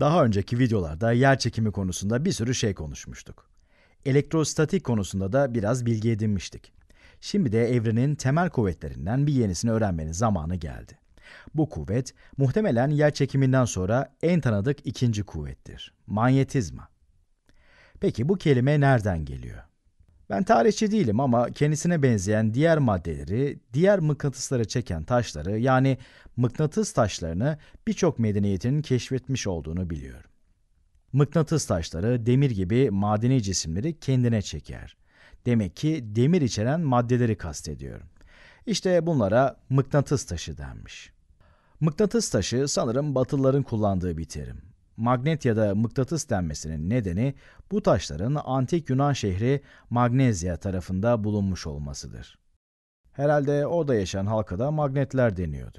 Daha önceki videolarda yer çekimi konusunda bir sürü şey konuşmuştuk. Elektrostatik konusunda da biraz bilgi edinmiştik. Şimdi de evrenin temel kuvvetlerinden bir yenisini öğrenmenin zamanı geldi. Bu kuvvet muhtemelen yer çekiminden sonra en tanıdık ikinci kuvvettir. Manyetizma. Peki bu kelime nereden geliyor? Ben tarihçi değilim ama kendisine benzeyen diğer maddeleri, diğer mıknatıslara çeken taşları yani mıknatıs taşlarını birçok medeniyetin keşfetmiş olduğunu biliyorum. Mıknatıs taşları demir gibi madeni cisimleri kendine çeker. Demek ki demir içeren maddeleri kastediyorum. İşte bunlara mıknatıs taşı denmiş. Mıknatıs taşı sanırım Batılıların kullandığı bir terim magnet ya da mıknatıs denmesinin nedeni bu taşların antik Yunan şehri Magnezya tarafında bulunmuş olmasıdır. Herhalde orada yaşayan halka da magnetler deniyordu.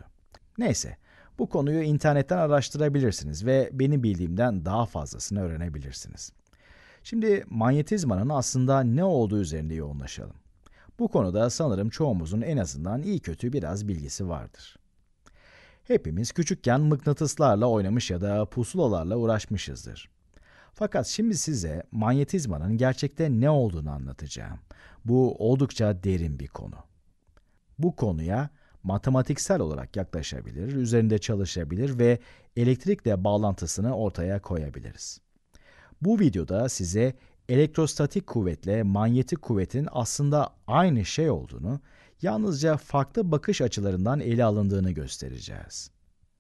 Neyse, bu konuyu internetten araştırabilirsiniz ve benim bildiğimden daha fazlasını öğrenebilirsiniz. Şimdi manyetizmanın aslında ne olduğu üzerinde yoğunlaşalım. Bu konuda sanırım çoğumuzun en azından iyi kötü biraz bilgisi vardır. Hepimiz küçükken mıknatıslarla oynamış ya da pusulalarla uğraşmışızdır. Fakat şimdi size manyetizmanın gerçekte ne olduğunu anlatacağım. Bu oldukça derin bir konu. Bu konuya matematiksel olarak yaklaşabilir, üzerinde çalışabilir ve elektrikle bağlantısını ortaya koyabiliriz. Bu videoda size elektrostatik kuvvetle manyetik kuvvetin aslında aynı şey olduğunu yalnızca farklı bakış açılarından ele alındığını göstereceğiz.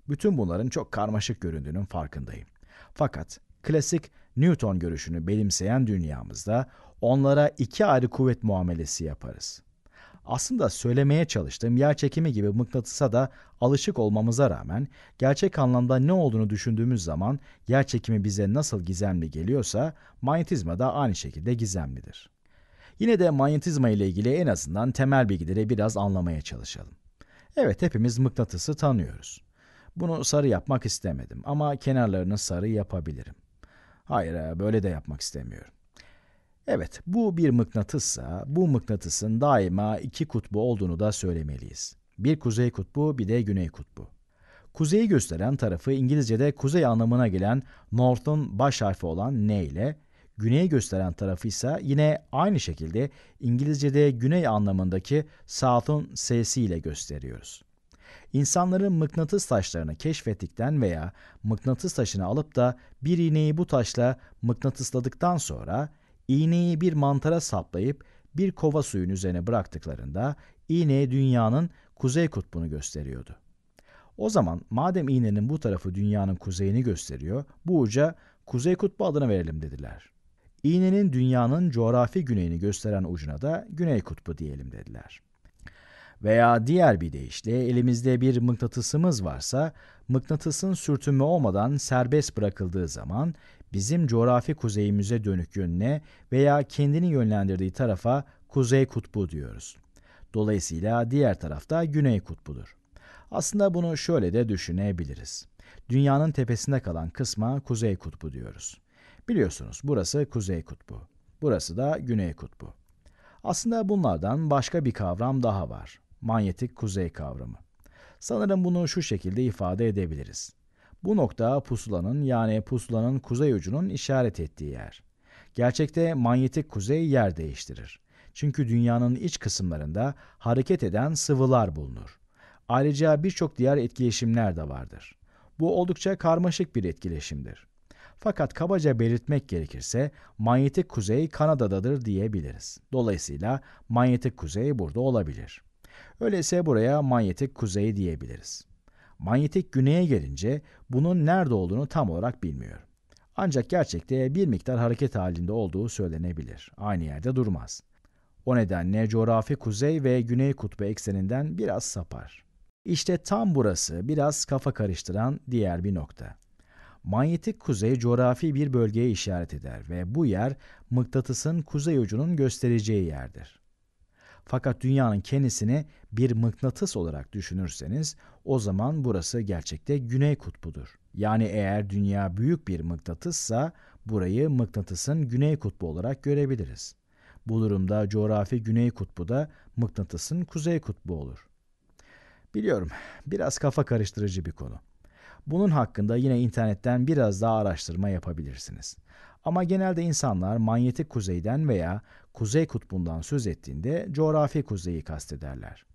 Bütün bunların çok karmaşık göründüğünün farkındayım. Fakat klasik Newton görüşünü benimseyen dünyamızda onlara iki ayrı kuvvet muamelesi yaparız. Aslında söylemeye çalıştığım yer çekimi gibi mıknatısa da alışık olmamıza rağmen gerçek anlamda ne olduğunu düşündüğümüz zaman yer çekimi bize nasıl gizemli geliyorsa manyetizma da aynı şekilde gizemlidir. Yine de manyetizma ile ilgili en azından temel bilgileri biraz anlamaya çalışalım. Evet hepimiz mıknatısı tanıyoruz. Bunu sarı yapmak istemedim ama kenarlarını sarı yapabilirim. Hayır böyle de yapmak istemiyorum. Evet bu bir mıknatısa. bu mıknatısın daima iki kutbu olduğunu da söylemeliyiz. Bir kuzey kutbu bir de güney kutbu. Kuzeyi gösteren tarafı İngilizce'de kuzey anlamına gelen North'un baş harfi olan N ile Güneyi gösteren tarafı ise yine aynı şekilde İngilizce'de güney anlamındaki south'un sesi ile gösteriyoruz. İnsanların mıknatıs taşlarını keşfettikten veya mıknatıs taşını alıp da bir iğneyi bu taşla mıknatısladıktan sonra iğneyi bir mantara saplayıp bir kova suyun üzerine bıraktıklarında iğne dünyanın kuzey kutbunu gösteriyordu. O zaman madem iğnenin bu tarafı dünyanın kuzeyini gösteriyor, bu uca Kuzey Kutbu adını verelim dediler. İğnenin dünyanın coğrafi güneyini gösteren ucuna da güney kutbu diyelim dediler. Veya diğer bir deyişle elimizde bir mıknatısımız varsa mıknatısın sürtünme olmadan serbest bırakıldığı zaman bizim coğrafi kuzeyimize dönük yönüne veya kendini yönlendirdiği tarafa kuzey kutbu diyoruz. Dolayısıyla diğer tarafta güney kutbudur. Aslında bunu şöyle de düşünebiliriz. Dünyanın tepesinde kalan kısma kuzey kutbu diyoruz. Biliyorsunuz burası Kuzey Kutbu. Burası da Güney Kutbu. Aslında bunlardan başka bir kavram daha var. Manyetik kuzey kavramı. Sanırım bunu şu şekilde ifade edebiliriz. Bu nokta pusulanın yani pusulanın kuzey ucunun işaret ettiği yer. Gerçekte manyetik kuzey yer değiştirir. Çünkü dünyanın iç kısımlarında hareket eden sıvılar bulunur. Ayrıca birçok diğer etkileşimler de vardır. Bu oldukça karmaşık bir etkileşimdir. Fakat kabaca belirtmek gerekirse manyetik kuzey Kanada'dadır diyebiliriz. Dolayısıyla manyetik kuzey burada olabilir. Öyleyse buraya manyetik kuzey diyebiliriz. Manyetik güneye gelince bunun nerede olduğunu tam olarak bilmiyorum. Ancak gerçekte bir miktar hareket halinde olduğu söylenebilir. Aynı yerde durmaz. O nedenle coğrafi kuzey ve güney kutbu ekseninden biraz sapar. İşte tam burası biraz kafa karıştıran diğer bir nokta. Manyetik kuzey coğrafi bir bölgeye işaret eder ve bu yer mıknatısın kuzey ucunun göstereceği yerdir. Fakat dünyanın kendisini bir mıknatıs olarak düşünürseniz o zaman burası gerçekte güney kutbudur. Yani eğer dünya büyük bir mıknatıssa burayı mıknatısın güney kutbu olarak görebiliriz. Bu durumda coğrafi güney kutbu da mıknatısın kuzey kutbu olur. Biliyorum biraz kafa karıştırıcı bir konu. Bunun hakkında yine internetten biraz daha araştırma yapabilirsiniz. Ama genelde insanlar manyetik kuzeyden veya kuzey kutbundan söz ettiğinde coğrafi kuzeyi kastederler.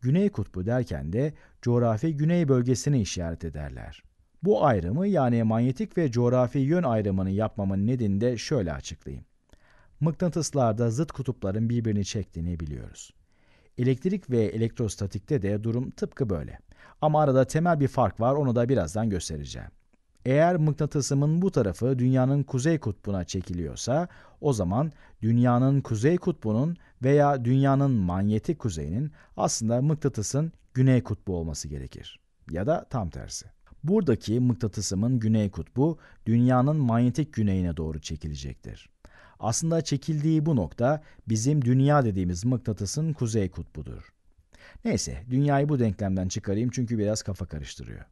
Güney kutbu derken de coğrafi güney bölgesini işaret ederler. Bu ayrımı yani manyetik ve coğrafi yön ayrımını yapmamın nedeni de şöyle açıklayayım. Mıknatıslarda zıt kutupların birbirini çektiğini biliyoruz. Elektrik ve elektrostatikte de durum tıpkı böyle. Ama arada temel bir fark var onu da birazdan göstereceğim. Eğer mıknatısımın bu tarafı dünyanın kuzey kutbuna çekiliyorsa o zaman dünyanın kuzey kutbunun veya dünyanın manyetik kuzeyinin aslında mıknatısın güney kutbu olması gerekir. Ya da tam tersi. Buradaki mıknatısımın güney kutbu dünyanın manyetik güneyine doğru çekilecektir. Aslında çekildiği bu nokta bizim dünya dediğimiz mıknatısın kuzey kutbudur. Neyse dünyayı bu denklemden çıkarayım çünkü biraz kafa karıştırıyor.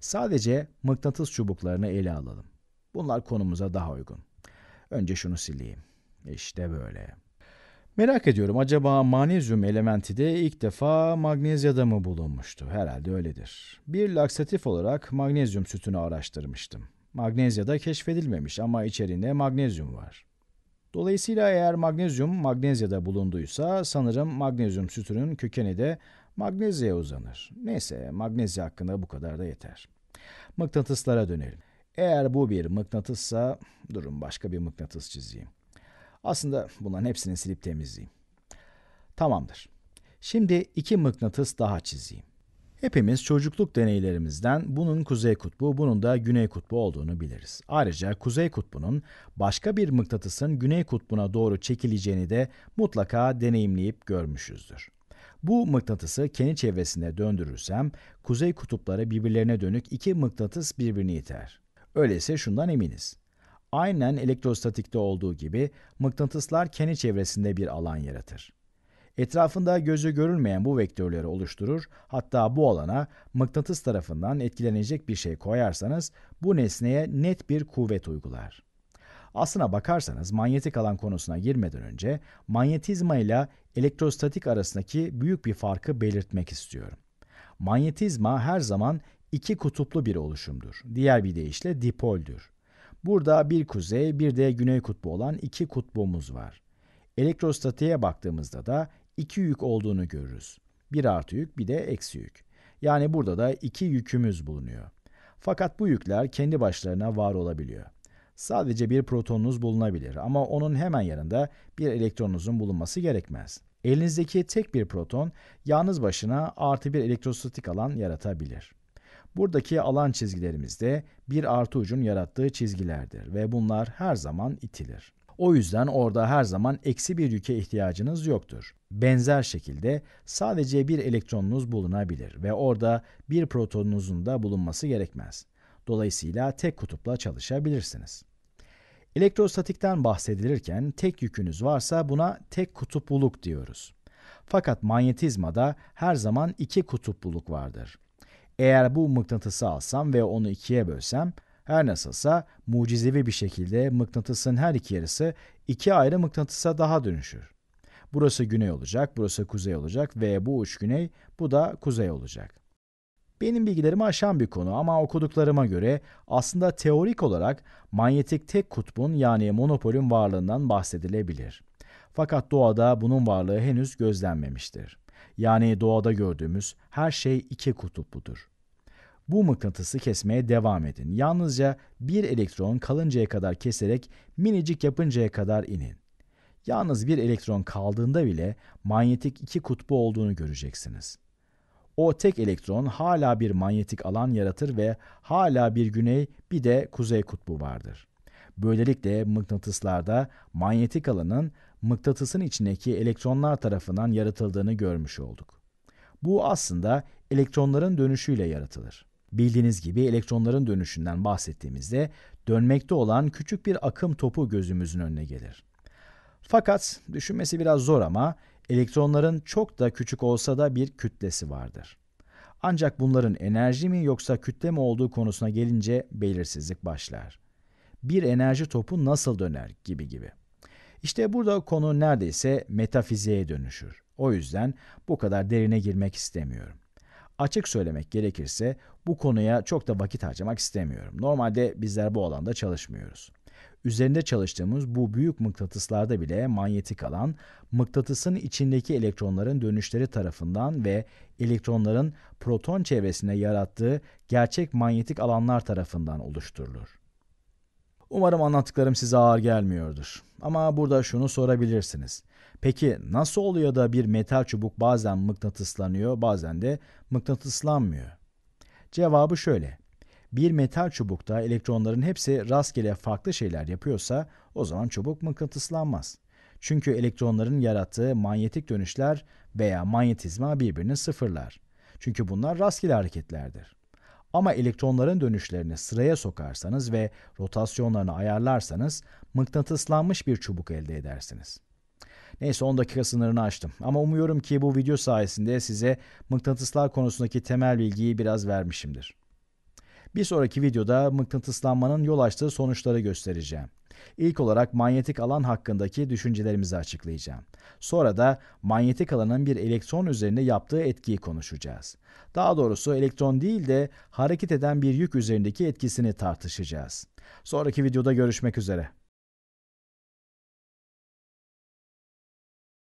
Sadece mıknatıs çubuklarını ele alalım. Bunlar konumuza daha uygun. Önce şunu sileyim. İşte böyle. Merak ediyorum acaba manezyum elementi de ilk defa magnezyada mı bulunmuştu? Herhalde öyledir. Bir laksatif olarak magnezyum sütünü araştırmıştım. Magnezyada keşfedilmemiş ama içerinde magnezyum var. Dolayısıyla eğer magnezyum magnezyada bulunduysa sanırım magnezyum sütünün kökeni de magnezyaya uzanır. Neyse magnezya hakkında bu kadar da yeter. Mıknatıslara dönelim. Eğer bu bir mıknatıssa durun başka bir mıknatıs çizeyim. Aslında bunların hepsini silip temizleyeyim. Tamamdır. Şimdi iki mıknatıs daha çizeyim. Hepimiz çocukluk deneylerimizden bunun kuzey kutbu, bunun da güney kutbu olduğunu biliriz. Ayrıca kuzey kutbunun başka bir mıknatısın güney kutbuna doğru çekileceğini de mutlaka deneyimleyip görmüşüzdür. Bu mıknatısı kendi çevresinde döndürürsem kuzey kutupları birbirlerine dönük iki mıknatıs birbirini iter. Öyleyse şundan eminiz. Aynen elektrostatikte olduğu gibi mıknatıslar kendi çevresinde bir alan yaratır. Etrafında gözü görülmeyen bu vektörleri oluşturur. Hatta bu alana mıknatıs tarafından etkilenecek bir şey koyarsanız bu nesneye net bir kuvvet uygular. Aslına bakarsanız manyetik alan konusuna girmeden önce manyetizma ile elektrostatik arasındaki büyük bir farkı belirtmek istiyorum. Manyetizma her zaman iki kutuplu bir oluşumdur. Diğer bir deyişle dipoldür. Burada bir kuzey bir de güney kutbu olan iki kutbumuz var. Elektrostatiğe baktığımızda da iki yük olduğunu görürüz. Bir artı yük bir de eksi yük. Yani burada da iki yükümüz bulunuyor. Fakat bu yükler kendi başlarına var olabiliyor. Sadece bir protonunuz bulunabilir ama onun hemen yanında bir elektronunuzun bulunması gerekmez. Elinizdeki tek bir proton yalnız başına artı bir elektrostatik alan yaratabilir. Buradaki alan çizgilerimiz de bir artı ucun yarattığı çizgilerdir ve bunlar her zaman itilir. O yüzden orada her zaman eksi bir yüke ihtiyacınız yoktur. Benzer şekilde sadece bir elektronunuz bulunabilir ve orada bir protonunuzun da bulunması gerekmez. Dolayısıyla tek kutupla çalışabilirsiniz. Elektrostatikten bahsedilirken tek yükünüz varsa buna tek kutupluluk diyoruz. Fakat manyetizmada her zaman iki kutupluluk vardır. Eğer bu mıknatısı alsam ve onu ikiye bölsem her nasılsa mucizevi bir şekilde mıknatısın her iki yarısı iki ayrı mıknatısa daha dönüşür. Burası güney olacak, burası kuzey olacak ve bu uç güney, bu da kuzey olacak. Benim bilgilerimi aşan bir konu ama okuduklarıma göre aslında teorik olarak manyetik tek kutbun yani monopolün varlığından bahsedilebilir. Fakat doğada bunun varlığı henüz gözlenmemiştir. Yani doğada gördüğümüz her şey iki kutupludur. Bu mıknatısı kesmeye devam edin. Yalnızca bir elektron kalıncaya kadar keserek minicik yapıncaya kadar inin. Yalnız bir elektron kaldığında bile manyetik iki kutbu olduğunu göreceksiniz. O tek elektron hala bir manyetik alan yaratır ve hala bir güney bir de kuzey kutbu vardır. Böylelikle mıknatıslarda manyetik alanın mıknatısın içindeki elektronlar tarafından yaratıldığını görmüş olduk. Bu aslında elektronların dönüşüyle yaratılır. Bildiğiniz gibi elektronların dönüşünden bahsettiğimizde dönmekte olan küçük bir akım topu gözümüzün önüne gelir. Fakat düşünmesi biraz zor ama elektronların çok da küçük olsa da bir kütlesi vardır. Ancak bunların enerji mi yoksa kütle mi olduğu konusuna gelince belirsizlik başlar. Bir enerji topu nasıl döner gibi gibi. İşte burada konu neredeyse metafiziğe dönüşür. O yüzden bu kadar derine girmek istemiyorum. Açık söylemek gerekirse bu konuya çok da vakit harcamak istemiyorum. Normalde bizler bu alanda çalışmıyoruz. Üzerinde çalıştığımız bu büyük mıknatıslarda bile manyetik alan, mıknatısın içindeki elektronların dönüşleri tarafından ve elektronların proton çevresinde yarattığı gerçek manyetik alanlar tarafından oluşturulur. Umarım anlattıklarım size ağır gelmiyordur. Ama burada şunu sorabilirsiniz. Peki nasıl oluyor da bir metal çubuk bazen mıknatıslanıyor bazen de mıknatıslanmıyor? Cevabı şöyle. Bir metal çubukta elektronların hepsi rastgele farklı şeyler yapıyorsa o zaman çubuk mıknatıslanmaz. Çünkü elektronların yarattığı manyetik dönüşler veya manyetizma birbirini sıfırlar. Çünkü bunlar rastgele hareketlerdir. Ama elektronların dönüşlerini sıraya sokarsanız ve rotasyonlarını ayarlarsanız mıknatıslanmış bir çubuk elde edersiniz. Neyse 10 dakika sınırını aştım. Ama umuyorum ki bu video sayesinde size mıknatıslar konusundaki temel bilgiyi biraz vermişimdir. Bir sonraki videoda mıknatıslanmanın yol açtığı sonuçları göstereceğim. İlk olarak manyetik alan hakkındaki düşüncelerimizi açıklayacağım. Sonra da manyetik alanın bir elektron üzerinde yaptığı etkiyi konuşacağız. Daha doğrusu elektron değil de hareket eden bir yük üzerindeki etkisini tartışacağız. Sonraki videoda görüşmek üzere.